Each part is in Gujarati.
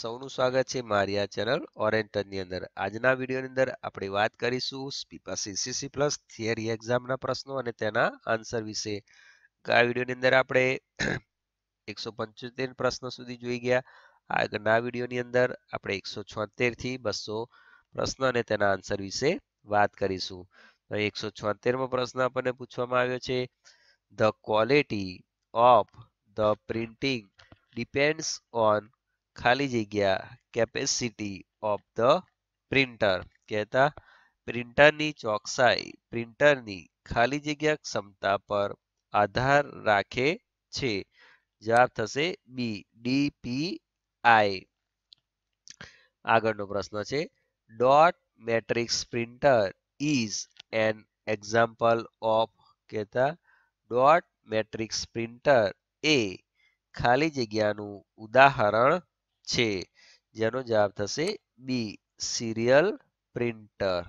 સૌનું સ્વાગત છે મારી આ ચેનલ ઓરેન્ટનની અંદર આજના વિડીયોની અંદર આપણે વાત કરીશું સીસીસી પ્લસ થિયરી એક્ઝામના પ્રશ્નો અને તેના આન્સર વિશે આ વિડીયોની અંદર આપણે એકસો પંચોતેર પ્રશ્નો સુધી જોઈ ગયા આગળના વિડીયોની અંદર આપણે એકસો છોતેરથી બસો પ્રશ્ન અને તેના આન્સર વિશે વાત કરીશું એકસો છોતેરમો પ્રશ્ન આપણને પૂછવામાં આવ્યો છે the quality of the printing depends on ખાલી જગ્યા કેપેસિટી ઓફ ધ પ્રિન્ટર કહેતા પ્રિન્ટરની ચોકસાઈ પ્રિન્ટરની ખાલી જગ્યા ક્ષમતા પર આધાર રાખે છે જવાબ થશે બી ડીપીઆઈ આગળનો પ્રશ્ન છે dot matrix printer is an example of કહેતા ડોટ મેટ્રિક્સ પ્રિન્ટર એ ખાલી જગ્યાનું ઉદાહરણ છે જેનો જવાબ થશે બી સિરિયલ પ્રિન્ટર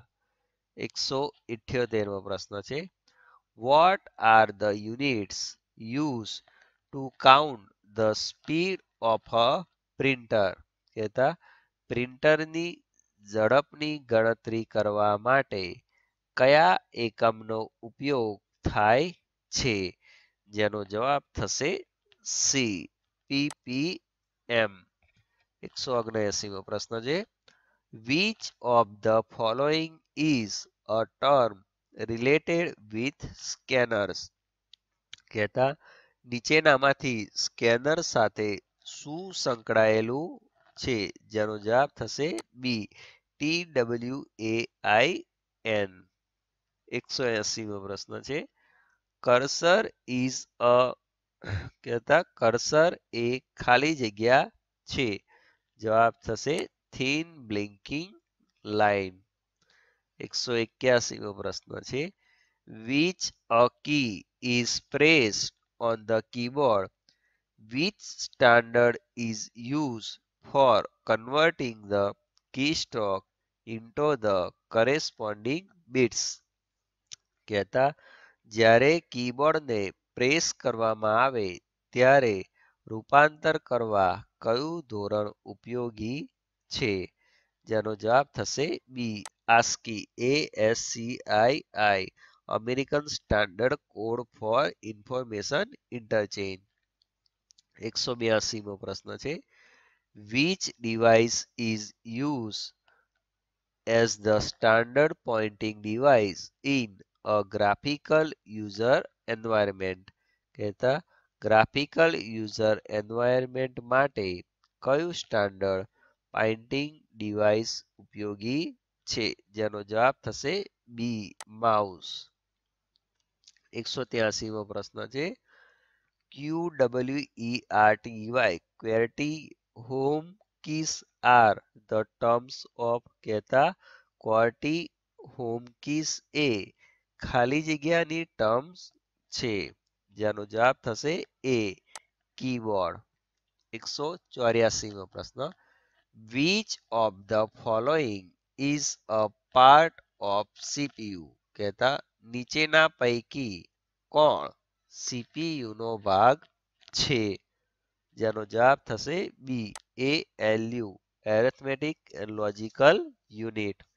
એકસો ઇઠ્યોતેરમો પ્રશ્ન છે what are the units use to count the speed of a printer કહેતા પ્રિન્ટરની ઝડપની ગણતરી કરવા માટે કયા એકમનો ઉપયોગ થાય છે જેનો જવાબ થશે સી પીપીએમ એકસો મો પ્રશ્ન છે which of the following is a term related with scanners કહેતા નીચેનામાંથી સ્કેનર સાથે શું સંકળાયેલું છે જેનો જવાબ થશે B T W A I N એકસો મો પ્રશ્ન છે કર્સર ઇઝ અ કહેતા કર્સર એ ખાલી જગ્યા છે જવાબ થશે થીન બ્લિંકિંગ લાઇન એકસો નો પ્રશ્ન છે which a key is press on the keyboard which standard is use for converting the key stroke into the corresponding bits કહેતા જ્યારે કીબોર્ડને પ્રેસ કરવામાં આવે ત્યારે રૂપાંતર કરવા કયું ધોરણ ઉપયોગી છે જેનો જવાબ થશે B ASCII A S C I I American Standard Code for Information Interchange એકસો બ્યાસીમો પ્રશ્ન છે which device is used as the standard pointing device in a graphical user environment કહેતા ગ્રાફિકલ યુઝર એન્વાયરમેન્ટ માટે કયું સ્ટાન્ડર્ડ પાઇન્ટિંગ ડિવાઇસ ઉપયોગી છે જેનો જવાબ થશે બી માઉસ એકસો ત્યાસીમો પ્રશ્ન છે Q W E R T Y QWERTY home keys are the terms of કહેતા ક્વોર્ટી હોમ કીસ એ ખાલી જગ્યાની ટર્મ્સ છે जेनो जवाब थसे ए कीवर्ड 184 मो प्रश्न which of the following is a part of CPU कहता नीचे ना पैकी कौन सीपीयू नो भाग छे जेनो जवाब थसे B A ALU arithmetic logical unit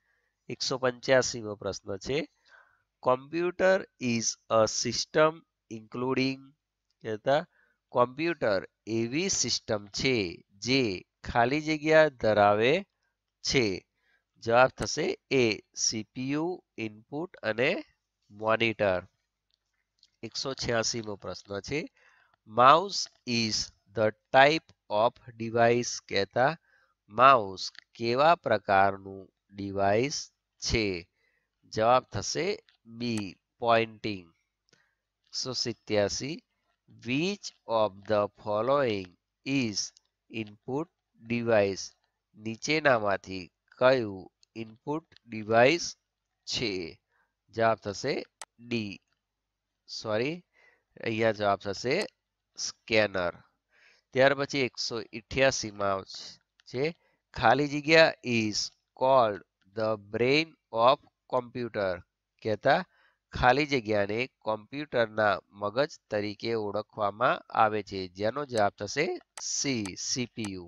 185 मो प्रश्न छे इज अ सिस्टम ઇન્ક્લુડિંગ કહેતા કોમ્પ્યુટર એવી સિસ્ટમ છે જે ખાલી જગ્યા ધરાવે છે જવાબ થશે એ સીપીયુ ઇનપુટ અને મોનિટર એકસો છ્યાસીમો પ્રશ્ન છે mouse is the type of device કહેતા માઉસ કેવા પ્રકારનું ડિવાઇસ છે જવાબ થશે બી પોઇન્ટિંગ સિત્યાસી which of the following is input device નીચેનામાંથી કયું ઇનપુટ ડિવાઇસ છે જવાબ થશે ડી સોરી અહીંયા જવાબ થશે સ્કેનર ત્યાર પછી એકસો ઇઠ્યાસીમાં છે ખાલી જગ્યા is called the brain of computer કહેતા ખાલી જગ્યાને કોમ્પ્યુટરના મગજ તરીકે ઓળખવામાં આવે છે જેનો જવાબ થશે સી સીપીયુ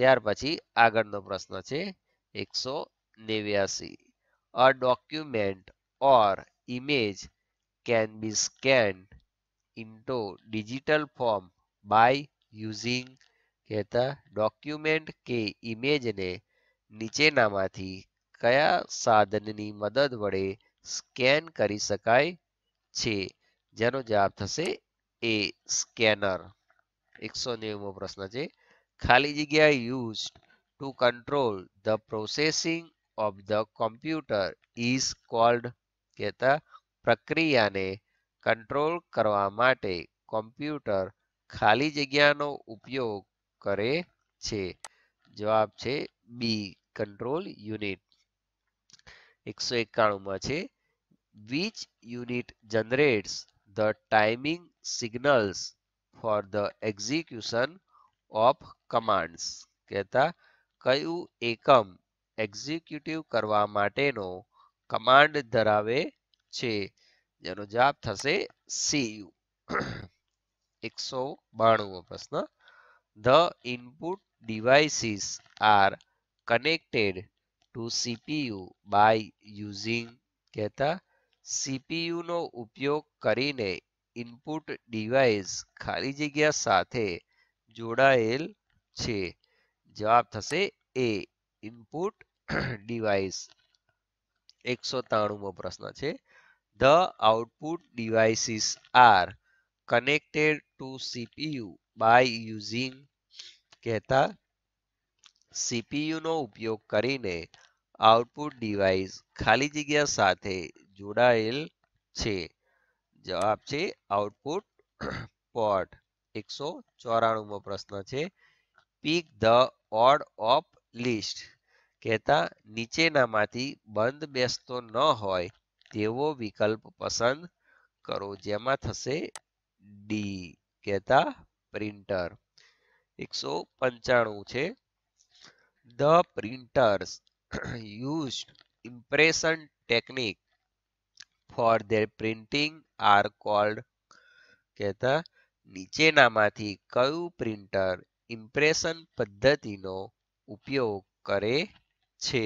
ત્યાર પછી આગળનો પ્રશ્ન છે એકસો નેવ્યાસી a document or image can be scan into digital form by using કહેતા ડોક્યુમેન્ટ કે ઇમેજને નીચેનામાંથી કયા સાધનની મદદ વડે સ્કેન કરી શકાય છે જેનો જવાબ થશે એ સ્કેનર એકસો નેવમો પ્રશ્ન છે ખાલી જગ્યા use to control the processing of the computer is called કહેતા પ્રક્રિયાને કંટ્રોલ કરવા માટે કોમ્પ્યુટર ખાલી જગ્યાનો ઉપયોગ કરે છે જવાબ છે બી કંટ્રોલ યુનિટ એકસો એકાણુંમાં છે which unit generates the timing signals for the execution of commands કહેતા કયું એકમ એક્ઝિક્યુટિવ કરવા માટેનો કમાન્ડ ધરાવે છે જેનો જવાબ થશે સી એકસો બાણુંમો પ્રશ્ન the input devices are connected to CPU by using કહેતા CPU ઉપયોગ કરીને ઇનપુટ ડિવાઇસ ખાલી જગ્યા સાથે જોડાયેલ છે જવાબ થશે એ ઇનપુટ ડિવાઇસ એકસો તાણુંમો પ્રશ્ન છે the output devices are connected to CPU by using કહેતા સીપીયુ નો ઉપયોગ કરીને આઉટપુટ ડિવાઇસ ખાલી જગ્યા સાથે જોડાયેલ છે જવાબ છે આઉટપુટ પોર્ટ એકસો ચોરાણુંમો પ્રશ્ન છે pick the odd of list કહેતા નીચેનામાંથી બંધ બેસતો ન હોય તેવો વિકલ્પ પસંદ કરો જેમાં થશે ડી કહેતા પ્રિન્ટર એકસો પંચાણું છે the printers used impression technique for their printing are called કહેતા નીચેનામાંથી કયું પ્રિન્ટર ઇમ્પ્રેશન પદ્ધતિનો ઉપયોગ કરે છે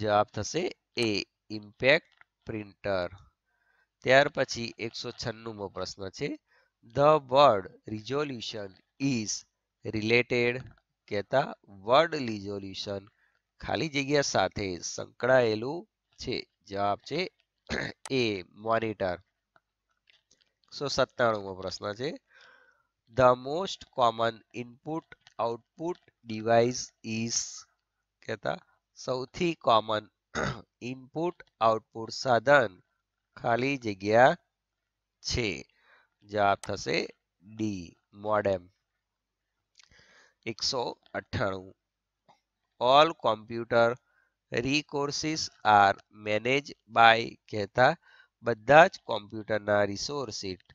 જવાબ થશે એ ઇમ્પેક્ટ પ્રિન્ટર ત્યાર પછી એકસો છન્નુંમો પ્રશ્ન છે the word resolution is related કહેતા વર્ડ રિઝોલ્યુશન ખાલી જગ્યા સાથે સંકળાયેલું છે જવાબ છે એ મોનિટર સો સત્તાણુંમો પ્રશ્ન છે the most common input output device is કહેતા સૌથી કોમન ઇનપુટ આઉટપુટ સાધન ખાલી જગ્યા છે જવાબ થશે ડી મોડેમ એકસો અઠ્ઠાણું all computer resources are manage by કહેતા બધા જ કોમ્પ્યુટરના રિસોર્સિટ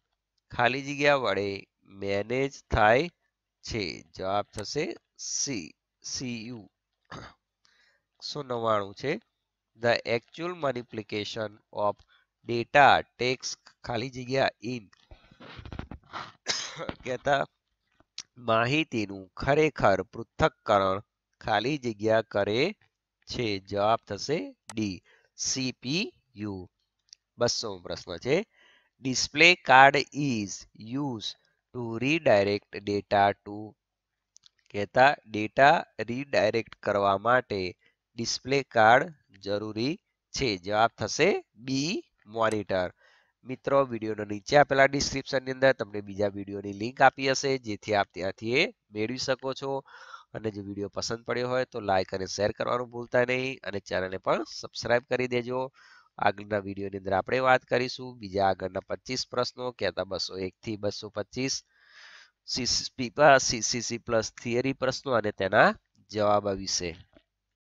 ખાલી જગ્યા વડે મેનેજ થાય છે જવાબ થશે સી સીયુ એકસો નવ્વાણું છે the actual multiplication of data takes ખાલી જગ્યા ઇન કહેતા માહિતીનું ખરેખર પૃથ્થકરણ ખાલી જગ્યા કરે છે જવાબ થશે ડી સીપીયુ બસો પ્રશ્ન છે display card is use to redirect data to કહેતા ડેટા રીડાયરેક્ટ કરવા માટે ડિસ્પ્લે કાર્ડ જરૂરી છે જવાબ થશે બી મોનિટર મિત્રો વિડીયોનો નીચે આપેલા ડિસ્ક્રિપ્શનની અંદર તમને બીજા વિડીયોની લિંક આપી હશે જેથી આપ ત્યાંથી એ મેળવી શકો છો અને જો વિડીયો પસંદ પડ્યો હોય તો લાઇક અને શેર કરવાનું ભૂલતા નહીં અને ચેનલને પણ સબસ્ક્રાઇબ કરી દેજો આગળના વિડીયોની અંદર આપણે વાત કરીશું બીજા આગળના પચીસ પ્રશ્નો કહેતા બસો એકથી બસો પચીસ સીસીસી પ્લસ થિયરી પ્રશ્નો અને તેના જવાબ વિશે